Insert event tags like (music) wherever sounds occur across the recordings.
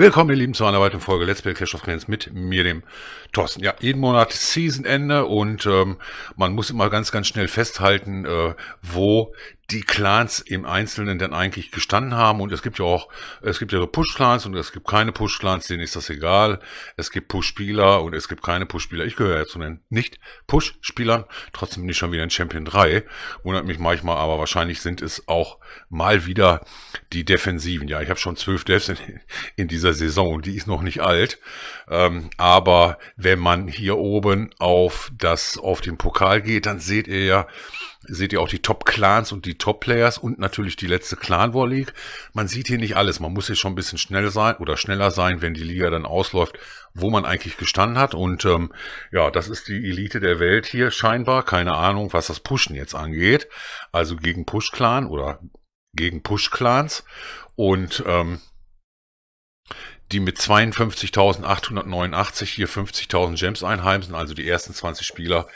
Willkommen, ihr Lieben, zu einer weiteren Folge Let's Play Clash of Clans mit mir, dem Thorsten. Ja, jeden Monat Seasonende und ähm, man muss immer ganz, ganz schnell festhalten, äh, wo die Clans im Einzelnen dann eigentlich gestanden haben. Und es gibt ja auch, es gibt ja so Push-Clans und es gibt keine Push-Clans, denen ist das egal. Es gibt Push-Spieler und es gibt keine Push-Spieler. Ich gehöre ja zu den Nicht-Push-Spielern. Trotzdem bin ich schon wieder in Champion 3. Wundert mich manchmal, aber wahrscheinlich sind es auch mal wieder die Defensiven. Ja, ich habe schon zwölf Devs in, in, dieser Saison. und Die ist noch nicht alt. Ähm, aber wenn man hier oben auf das, auf den Pokal geht, dann seht ihr ja, seht ihr auch die Top-Clans und die Top-Players und natürlich die letzte Clan War League. Man sieht hier nicht alles. Man muss hier schon ein bisschen schnell sein oder schneller sein, wenn die Liga dann ausläuft, wo man eigentlich gestanden hat. Und ähm, ja, das ist die Elite der Welt hier scheinbar. Keine Ahnung, was das Pushen jetzt angeht. Also gegen Push-Clan oder gegen Push-Clans. Und ähm, die mit 52.889 hier 50.000 Gems einheimsen, also die ersten 20 Spieler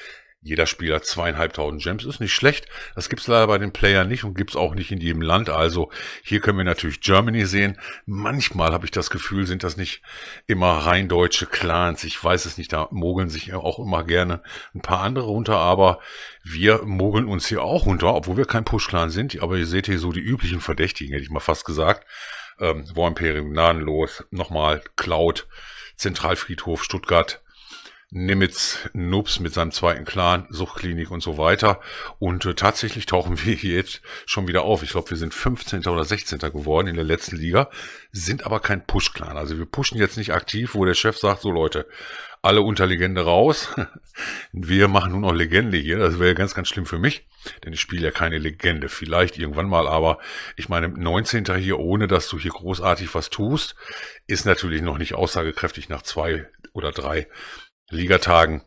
jeder Spieler zweieinhalbtausend Gems ist nicht schlecht. Das gibt's leider bei den Playern nicht und gibt's auch nicht in jedem Land. Also hier können wir natürlich Germany sehen. Manchmal habe ich das Gefühl, sind das nicht immer rein deutsche Clans. Ich weiß es nicht, da mogeln sich auch immer gerne ein paar andere runter, aber wir mogeln uns hier auch runter, obwohl wir kein Push-Clan sind. Aber ihr seht hier so die üblichen Verdächtigen, hätte ich mal fast gesagt. Ähm, War Imperium, Gnadenlos, nochmal Cloud, Zentralfriedhof Stuttgart, Nimitz Nubs mit seinem zweiten Clan, Suchtklinik und so weiter. Und äh, tatsächlich tauchen (laughs) wir jetzt schon wieder auf. Ich glaube, wir sind 15. oder 16. geworden in der letzten Liga, sind aber kein Push-Clan. Also wir pushen jetzt nicht aktiv, wo der Chef sagt, so Leute, alle unter Legende raus. (laughs) Wir machen nun auch Legende hier. Das wäre ganz, ganz schlimm für mich, denn ich spiele ja keine Legende. Vielleicht irgendwann mal, aber ich meine, 19. hier, ohne dass du hier großartig was tust, ist natürlich noch nicht aussagekräftig nach zwei oder drei Ligatagen.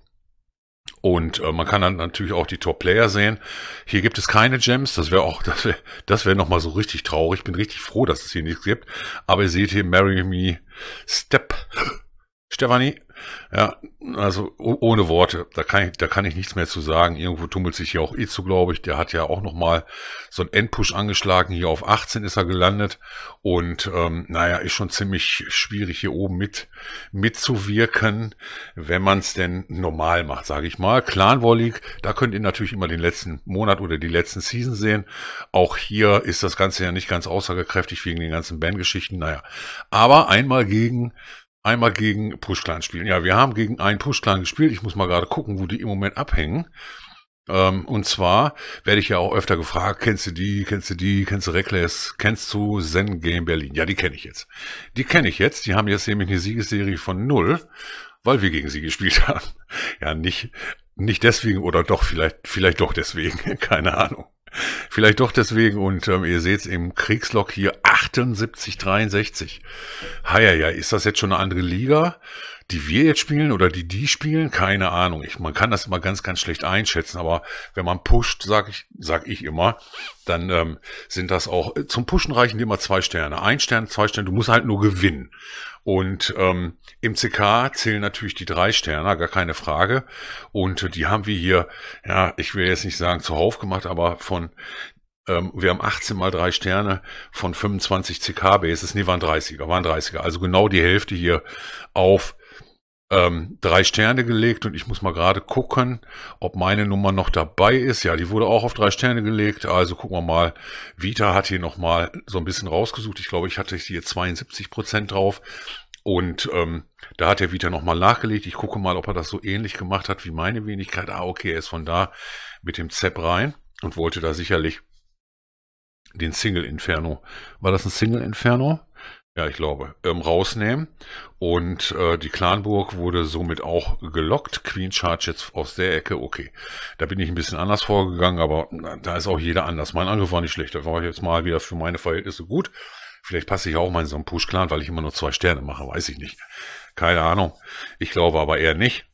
Und äh, man kann dann natürlich auch die Top-Player sehen. Hier gibt es keine Gems. Das wäre auch, (laughs) das wäre das wäre nochmal so richtig traurig. Ich bin richtig froh, dass es hier nichts gibt. Aber ihr seht hier Marry Me Step Stefanie, ja, also ohne Worte, da kann, ich, da kann ich nichts mehr zu sagen. Irgendwo tummelt sich hier auch eh zu, glaube ich. Der hat ja auch nochmal so einen Endpush angeschlagen. Hier auf 18 ist er gelandet. Und ähm, naja, ist schon ziemlich schwierig hier oben mit mitzuwirken, wenn man es denn normal macht, sage ich mal. Clan League, da könnt ihr natürlich immer den letzten Monat oder die letzten Season sehen. Auch hier ist das Ganze ja nicht ganz aussagekräftig wegen den ganzen Bandgeschichten. Naja, aber einmal gegen einmal gegen Pushclan spielen. Ja, wir haben gegen einen Pushclan gespielt. Ich muss mal gerade gucken, wo die im Moment abhängen. Ähm, und zwar werde ich ja auch öfter gefragt, kennst du die, kennst du die, kennst du Reckless, kennst du Zen Game Berlin? Ja, die kenne ich jetzt. Die kenne ich jetzt. Die haben jetzt nämlich eine Siegesserie von null, weil wir gegen sie gespielt (laughs) haben. Ja, nicht, nicht deswegen oder doch, vielleicht, vielleicht doch deswegen. (laughs) Keine Ahnung. Vielleicht doch deswegen. Und ähm, ihr seht's im Kriegslog hier 78, 63. Ha, ja, ja, ist das jetzt schon eine andere Liga? die wir jetzt spielen oder die die spielen, keine Ahnung. Ich, man kann das immer ganz, ganz schlecht einschätzen, aber wenn man pusht, sag ich, sag ich immer, dann ähm, sind das auch, äh, zum Pushen reichen dir immer zwei Sterne. Ein Stern, zwei Sterne, du musst halt nur gewinnen. Und ähm, im CK zählen natürlich die drei Sterne, gar keine Frage. Und äh, die haben wir hier, ja, ich will jetzt nicht sagen zuhauf gemacht, aber von ähm, wir haben 18 mal drei Sterne von 25 CK Bases. Nee, waren 30er, waren 30er. Also genau die Hälfte hier auf ähm, drei Sterne gelegt und ich muss mal gerade gucken, ob meine Nummer noch dabei ist. Ja, die wurde auch auf drei Sterne gelegt. Also gucken wir mal. Vita hat hier nochmal so ein bisschen rausgesucht. Ich glaube, ich hatte hier 72 Prozent drauf. Und ähm, da hat der Vita nochmal nachgelegt. Ich gucke mal, ob er das so ähnlich gemacht hat wie meine Wenigkeit. Ah, okay, er ist von da mit dem Zepp rein und wollte da sicherlich den Single Inferno. War das ein Single Inferno? Ja, ich glaube, ähm, rausnehmen. Und äh, die Clanburg wurde somit auch gelockt. Queen Charge jetzt aus der Ecke, okay. Da bin ich ein bisschen anders vorgegangen, aber da ist auch jeder anders. Mein Angriff war nicht schlecht. Da war ich jetzt mal wieder für meine Verhältnisse gut. Vielleicht passe ich auch mal in so einen Push-Clan, weil ich immer nur zwei Sterne mache, weiß ich nicht. Keine Ahnung. Ich glaube aber eher nicht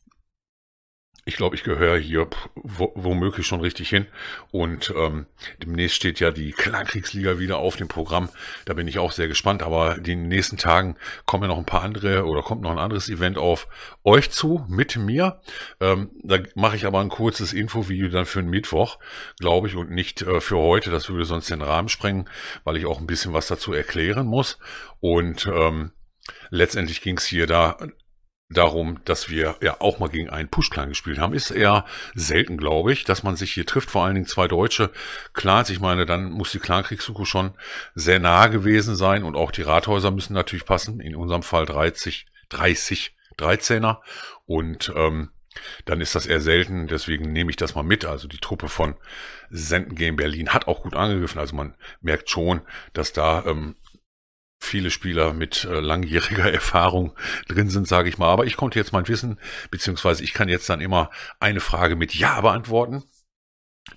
ich glaube, ich gehöre hier wo, womöglich schon richtig hin. Und ähm, demnächst steht ja die Klangkriegsliga wieder auf dem Programm. Da bin ich auch sehr gespannt. Aber in den nächsten Tagen kommen ja noch ein paar andere oder kommt noch ein anderes Event auf euch zu mit mir. Ähm, da mache ich aber ein kurzes Infovideo dann für den Mittwoch, glaube ich, und nicht äh, für heute. Das würde sonst den Rahmen sprengen, weil ich auch ein bisschen was dazu erklären muss. Und ähm, letztendlich ging es hier da darum, dass wir ja auch mal gegen einen Push-Clan gespielt haben. Ist eher selten, glaube ich, dass man sich hier trifft, vor allen Dingen zwei Deutsche. Clans, also ich meine, dann muss die Clan-Kriegssuche schon sehr nah gewesen sein und auch die Rathäuser müssen natürlich passen. In unserem Fall 30, 30 13er und ähm, dann ist das eher selten, deswegen nehme ich das mal mit. Also die Truppe von Senden Game Berlin hat auch gut angegriffen. Also man merkt schon, dass da ähm, viele Spieler mit äh, langjähriger (laughs) Erfahrung drin sind, sage ich mal. Aber ich konnte jetzt mein Wissen, beziehungsweise ich kann jetzt dann immer eine Frage mit Ja beantworten.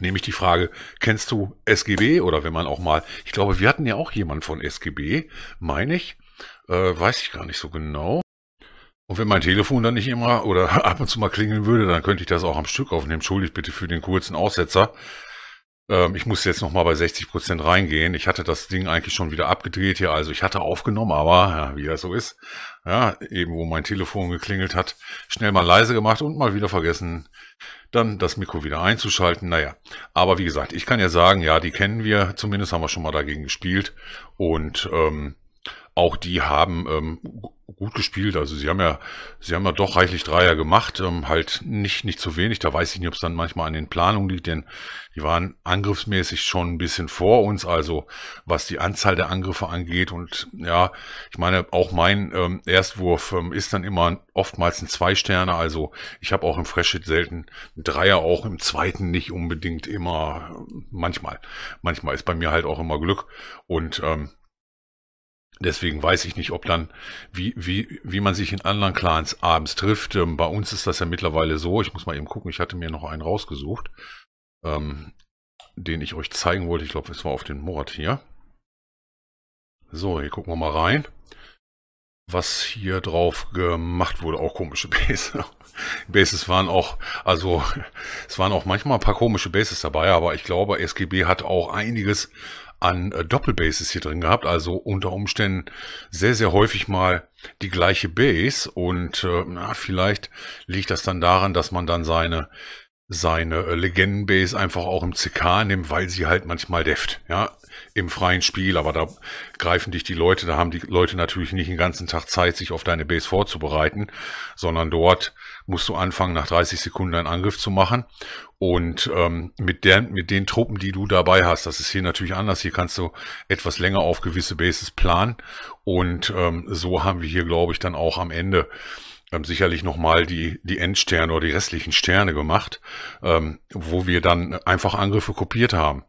Nämlich die Frage, kennst du SGB? Oder wenn man auch mal, ich glaube, wir hatten ja auch jemanden von SGB, meine ich. Äh, weiß ich gar nicht so genau. Und wenn mein Telefon dann nicht immer oder (laughs) ab und zu mal klingeln würde, dann könnte ich das auch am Stück aufnehmen. Entschuldigt bitte für den kurzen Aussetzer. Ähm, ich muss jetzt nochmal bei 60 Prozent reingehen. Ich hatte das Ding eigentlich schon wieder abgedreht hier. Also ich hatte aufgenommen, aber ja, wie das so ist, ja, eben wo mein Telefon geklingelt hat, schnell mal leise gemacht und mal wieder vergessen, dann das Mikro wieder einzuschalten. Naja, aber wie gesagt, ich kann ja sagen, ja, die kennen wir. Zumindest haben wir schon mal dagegen gespielt. Und ähm, auch die haben ähm, gut gespielt. Also sie haben ja, sie haben ja doch reichlich Dreier gemacht, ähm, halt nicht nicht zu wenig. Da weiß ich nicht, ob es dann manchmal an den Planungen liegt, denn die waren angriffsmäßig schon ein bisschen vor uns. Also was die Anzahl der Angriffe angeht und ja, ich meine auch mein ähm, Erstwurf ähm, ist dann immer oftmals ein zwei Sterne. Also ich habe auch im Freshit selten Dreier, auch im Zweiten nicht unbedingt immer. Manchmal, manchmal ist bei mir halt auch immer Glück und ähm, Deswegen weiß ich nicht, ob dann, wie, wie, wie man sich in anderen Clans abends trifft. Ähm, bei uns ist das ja mittlerweile so. Ich muss mal eben gucken. Ich hatte mir noch einen rausgesucht, ähm, den ich euch zeigen wollte. Ich glaube, es war auf den Mord hier. So, hier gucken wir mal rein. Was hier drauf gemacht wurde, auch komische (laughs) Bases. Bases waren auch, also es waren auch manchmal ein paar komische Bases dabei, aber ich glaube, SGB hat auch einiges an äh, hier drin gehabt, also unter Umständen sehr, sehr häufig mal die gleiche Base und äh, na, vielleicht liegt das dann daran, dass man dann seine seine äh, Legendenbase einfach auch im CK nimmt, weil sie halt manchmal deft. Ja, im freien Spiel, aber da greifen dich die Leute, da haben die Leute natürlich nicht den ganzen Tag Zeit, sich auf deine Base vorzubereiten, sondern dort musst du anfangen, nach 30 Sekunden einen Angriff zu machen. Und ähm, mit, der, mit den Truppen, die du dabei hast, das ist hier natürlich anders. Hier kannst du etwas länger auf gewisse Bases planen. Und ähm, so haben wir hier, glaube ich, dann auch am Ende ähm, sicherlich nochmal die, die Endsterne oder die restlichen Sterne gemacht, ähm, wo wir dann einfach Angriffe kopiert haben.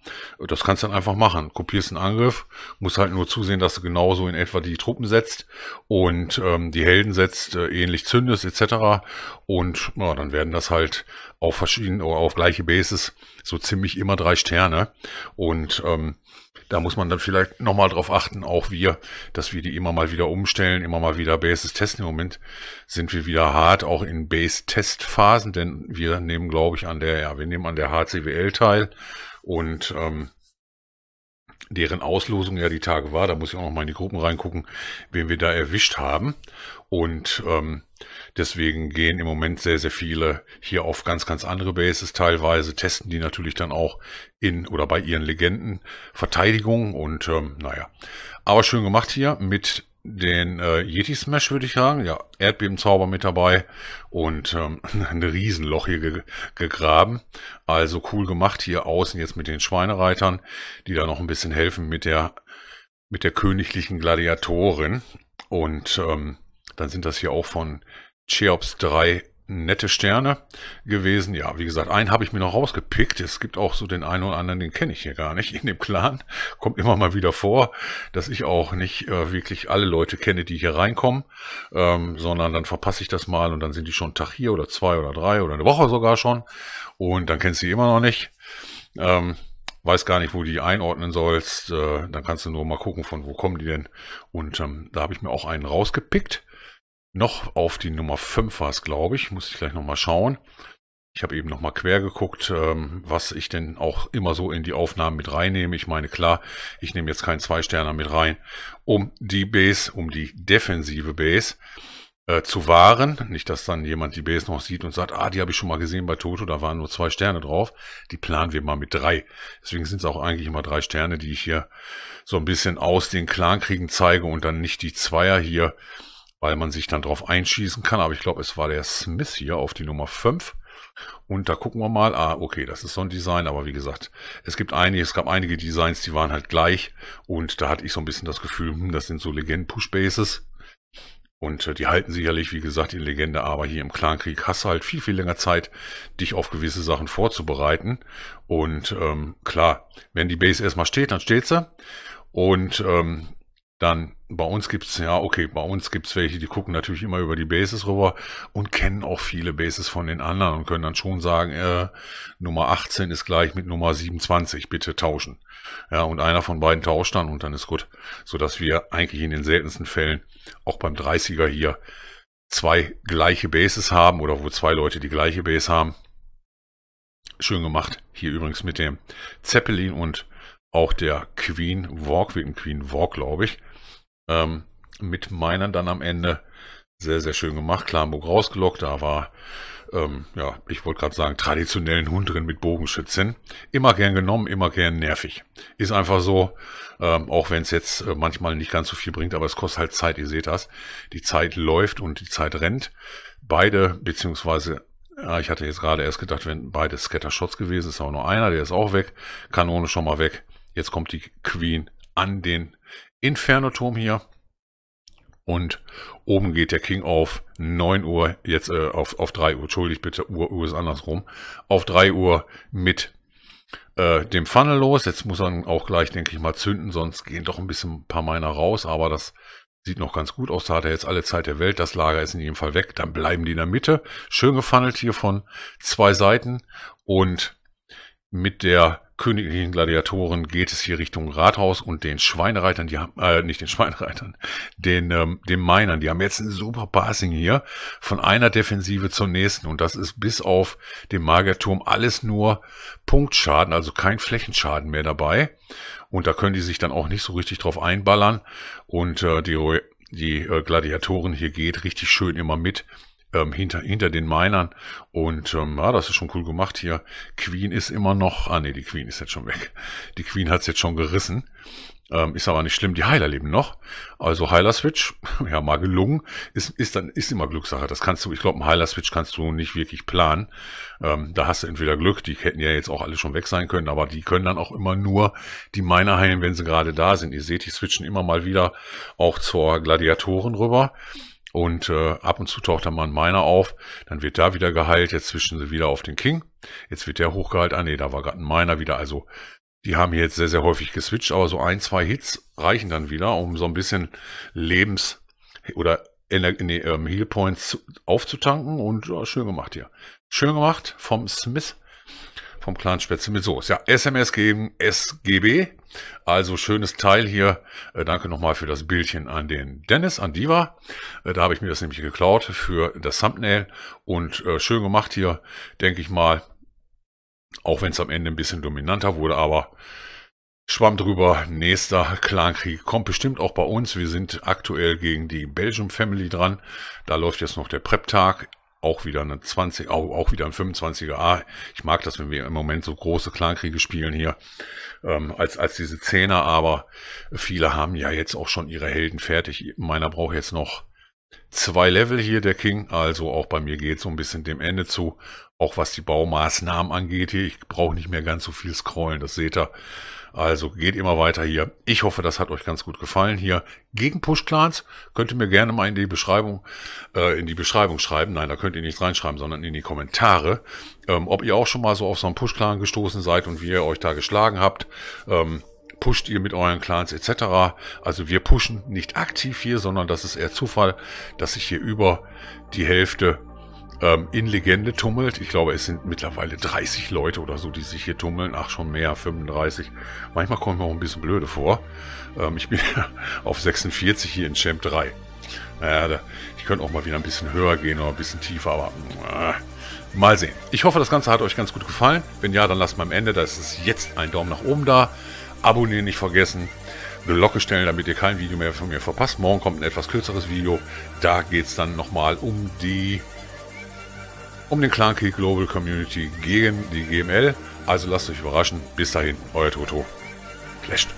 Das kannst du dann einfach machen. Kopierst einen Angriff, musst halt nur zusehen, dass du genauso in etwa die Truppen setzt und ähm, die Helden setzt, äh, ähnlich zündest etc. Und ja, dann werden das halt auf verschiedene oder auf gleiche Basis so ziemlich immer drei Sterne. Und ähm, da muss man dann vielleicht nochmal drauf achten, auch wir, dass wir die immer mal wieder umstellen, immer mal wieder Basis testen. Im Moment sind wir wieder hart, auch in Base-Test-Phasen, denn wir nehmen, glaube ich, an der, ja, wir nehmen an der HCWL teil und ähm, deren Auslosung ja die Tage war. Da muss ich auch noch mal in die Gruppen reingucken, wen wir da erwischt haben. Und ähm, deswegen gehen im Moment sehr, sehr viele hier auf ganz, ganz andere Bases. Teilweise testen die natürlich dann auch in oder bei ihren Legenden Verteidigung und ähm, naja. Aber schön gemacht hier mit den äh, Yeti Smash, würde ich sagen. Ja, Erdbebenzauber mit dabei und ähm, (laughs) ein Riesenloch hier ge gegraben. Also cool gemacht hier außen jetzt mit den Schweinereitern, die da noch ein bisschen helfen mit der, mit der königlichen Gladiatorin. Und ähm, dann sind das hier auch von Cheops 3 nette Sterne gewesen. Ja, wie gesagt, einen habe ich mir noch rausgepickt. Es gibt auch so den einen oder anderen, den kenne ich hier gar nicht in dem Clan. Kommt immer mal wieder vor, dass ich auch nicht äh, wirklich alle Leute kenne, die hier reinkommen, ähm, sondern dann verpasse ich das mal und dann sind die schon einen Tag hier oder zwei oder drei oder eine Woche sogar schon und dann kennst du die immer noch nicht. Ähm, weiß gar nicht, wo du die einordnen sollst. Äh, dann kannst du nur mal gucken, von wo kommen die denn. Und ähm, da habe ich mir auch einen rausgepickt noch auf die Nummer 5 war es, glaube ich. Muss ich gleich nochmal schauen. Ich habe eben nochmal quer geguckt, ähm, was ich denn auch immer so in die Aufnahmen mit reinnehme. Ich meine, klar, ich nehme jetzt keinen Zwei-Sterner mit rein, um die Base, um die defensive Base äh, zu wahren. Nicht, dass dann jemand die Base noch sieht und sagt, ah, die habe ich schon mal gesehen bei Toto, da waren nur zwei Sterne drauf. Die planen wir mal mit drei. Deswegen sind es auch eigentlich immer drei Sterne, die ich hier so ein bisschen aus den Clankriegen zeige und dann nicht die Zweier hier weil man sich dann drauf einschießen kann. Aber ich glaube, es war der Smith hier auf die Nummer 5. Und da gucken wir mal. Ah, okay, das ist so ein Design, aber wie gesagt, es gibt einige, es gab einige Designs, die waren halt gleich. Und da hatte ich so ein bisschen das Gefühl, hm, das sind so Legenden-Push-Bases. Und äh, die halten sicherlich, wie gesagt, in Legende, aber hier im Clankrieg hast du halt viel, viel länger Zeit, dich auf gewisse Sachen vorzubereiten. Und ähm, klar, wenn die Base erstmal steht, dann steht sie. Und ähm, dann bei uns gibt's ja, okay, bei uns gibt's welche, die gucken natürlich immer über die Bases rüber und kennen auch viele Bases von den anderen und können dann schon sagen, äh, Nummer 18 ist gleich mit Nummer 27, bitte tauschen. Ja, und einer von beiden tauscht dann und dann ist gut, so dass wir eigentlich in den seltensten Fällen auch beim 30er hier zwei gleiche Bases haben oder wo zwei Leute die gleiche Base haben. Schön gemacht. Hier übrigens mit dem Zeppelin und auch der Queen Walk, wegen Queen Walk, glaube ich, ähm, mit Minern dann am Ende. Sehr, sehr schön gemacht. Klamburg rausgelockt, da war, ähm, ja, ich wollte gerade sagen, traditionellen Hund drin mit Bogenschützen. Immer gern genommen, immer gern nervig. Ist einfach so, ähm, auch wenn es jetzt äh, manchmal nicht ganz so viel bringt, aber es kostet halt Zeit, ihr seht das. Die Zeit läuft und die Zeit rennt. Beide, beziehungsweise ja, ich hatte jetzt gerade erst gedacht, wenn beide Scattershots Shots gewesen ist, auch nur einer, der ist auch weg. Kanone schon mal weg. Jetzt kommt die Queen an den Inferno-Turm hier. Und oben geht der King auf 9 Uhr, jetzt äh, auf, auf 3 Uhr, entschuldigt bitte, Uhr, Uhr ist andersrum, auf 3 Uhr mit äh, dem Funnel los. Jetzt muss man auch gleich, denke ich mal, zünden, sonst gehen doch ein bisschen ein paar Miner raus, aber das sieht noch ganz gut aus. Da hat er jetzt alle Zeit der Welt, das Lager ist in jedem Fall weg, dann bleiben die in der Mitte. Schön gefunnelt hier von zwei Seiten und mit der königlichen Gladiatoren geht es hier Richtung Rathaus und den Schweinereitern, die haben, äh, nicht den Schweinereitern, den, ähm, den Minern, die haben jetzt ein super Passing hier von einer Defensive zur nächsten und das ist bis auf den Magerturm alles nur Punktschaden, also kein Flächenschaden mehr dabei und da können die sich dann auch nicht so richtig drauf einballern und äh, die die äh, Gladiatoren hier geht richtig schön immer mit ähm, hinter, hinter den Minern. Und ähm, ja, das ist schon cool gemacht hier. Queen ist immer noch. Ah nee, die Queen ist jetzt schon weg. Die Queen hat's jetzt schon gerissen. Ähm, ist aber nicht schlimm, die Heiler leben noch. Also Heiler-Switch, (laughs) ja, mal gelungen. Ist, ist, dann, ist immer Glückssache. Das kannst du, ich glaube, einen Heiler-Switch kannst du nicht wirklich planen. Ähm, da hast du entweder Glück, die hätten ja jetzt auch alle schon weg sein können, aber die können dann auch immer nur die Miner heilen, wenn sie gerade da sind. Ihr seht, die switchen immer mal wieder auch zur Gladiatoren rüber. Und äh, ab und zu taucht dann mal ein Miner auf, dann wird da wieder geheilt, jetzt zwischen sie wieder auf den King, jetzt wird der hochgeheilt, ah nee, da war gerade ein Miner wieder, also die haben hier jetzt sehr, sehr häufig geswitcht, aber so ein, zwei Hits reichen dann wieder, um so ein bisschen Lebens- oder Ener nee, ähm, Heal Points aufzutanken und ja, schön gemacht hier. Schön gemacht vom Smith, vom Clan Spätzle mit Soße. Ja, SMS geben, SGB. Also schönes Teil hier. Äh, danke nochmal für das Bildchen an den Dennis, an Diva. Äh, da habe ich mir das nämlich geklaut für das Thumbnail und äh, schön gemacht hier, denke ich mal. Auch wenn es am Ende ein bisschen dominanter wurde, aber Schwamm drüber, nächster Clankrieg kommt bestimmt auch bei uns. Wir sind aktuell gegen die Belgium Family dran. Da läuft jetzt noch der Prep-Tag auch wieder eine 20, auch, auch wieder ein 25er. Ah, ich mag das, wenn wir im Moment so große Clankriege spielen hier, ähm, als, als diese Zehner, aber viele haben ja jetzt auch schon ihre Helden fertig. Meiner braucht jetzt noch zwei Level hier, der King, also auch bei mir geht so ein bisschen dem Ende zu. Auch was die Baumaßnahmen angeht hier, ich brauche nicht mehr ganz so viel scrollen, das seht ihr. Also geht immer weiter hier. Ich hoffe, das hat euch ganz gut gefallen hier. Gegen Push-Clans könnt ihr mir gerne mal in die Beschreibung, äh, in die Beschreibung schreiben. Nein, da könnt ihr nicht reinschreiben, sondern in die Kommentare. Ähm, ob ihr auch schon mal so auf so einen Push-Clan gestoßen seid und wie ihr euch da geschlagen habt. Ähm, pusht ihr mit euren Clans etc. Also wir pushen nicht aktiv hier, sondern das ist eher Zufall, dass ich hier über die Hälfte ähm, in Legende tummelt. Ich glaube, es sind mittlerweile 30 Leute oder so, die sich hier tummeln. Ach, schon mehr, 35. Manchmal kommen mir auch ein bisschen blöde vor. Ähm, ich bin (laughs) auf 46 hier in Champ 3. Naja, da, ich könnte auch mal wieder ein bisschen höher gehen oder ein bisschen tiefer, aber äh, mal sehen. Ich hoffe, das Ganze hat euch ganz gut gefallen. Wenn ja, dann lasst mal am Ende, da ist es jetzt ein Daumen nach oben da. Abonnieren nicht vergessen. Glocke stellen, damit ihr kein Video mehr von mir verpasst. Morgen kommt ein etwas kürzeres Video. Da geht es dann nochmal um die um den Clan Key Global Community gegen die GML. Also lasst euch überraschen. Bis dahin, euer Toto. Clasht.